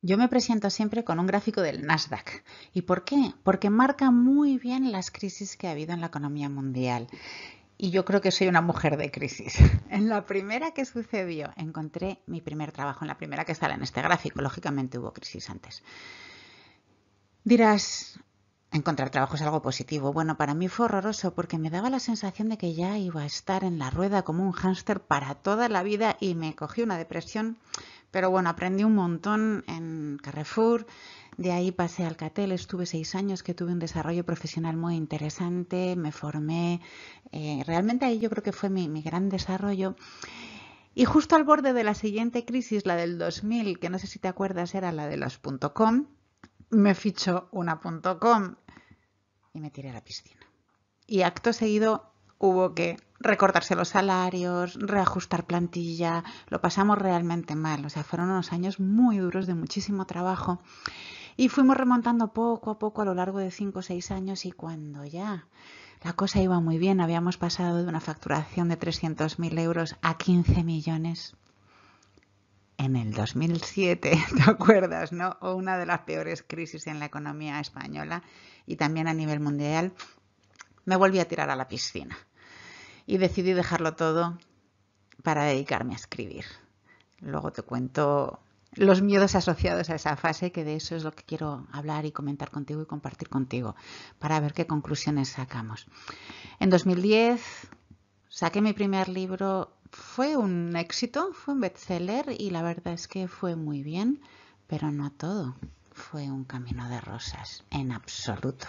Yo me presento siempre con un gráfico del Nasdaq. ¿Y por qué? Porque marca muy bien las crisis que ha habido en la economía mundial. Y yo creo que soy una mujer de crisis. En la primera que sucedió, encontré mi primer trabajo, en la primera que sale en este gráfico. Lógicamente hubo crisis antes. Dirás, encontrar trabajo es algo positivo. Bueno, para mí fue horroroso porque me daba la sensación de que ya iba a estar en la rueda como un hámster para toda la vida y me cogí una depresión pero bueno, aprendí un montón en Carrefour, de ahí pasé al CATEL, estuve seis años que tuve un desarrollo profesional muy interesante, me formé, eh, realmente ahí yo creo que fue mi, gran desarrollo. Y justo al borde de la siguiente crisis, la del 2000, que no sé si te acuerdas, era la de los .com, me fichó una .com y me tiré a la piscina. Y acto seguido hubo que recortarse los salarios, reajustar plantilla, lo pasamos realmente mal, o sea, fueron unos años muy duros de muchísimo trabajo y fuimos remontando poco a poco a lo largo de 5 o 6 años y cuando ya la cosa iba muy bien, habíamos pasado de una facturación de 300.000 euros a 15 millones en el 2007, ¿te acuerdas? ¿no? O una de las peores crisis en la economía española y también a nivel mundial, me volví a tirar a la piscina y decidí dejarlo todo para dedicarme a escribir. Luego te cuento los miedos asociados a esa fase, que de eso es lo que quiero hablar y comentar contigo y compartir contigo, para ver qué conclusiones sacamos. En 2010 saqué mi primer libro, fue un éxito, fue un bestseller y la verdad es que fue muy bien, pero no todo fue un camino de rosas, en absoluto.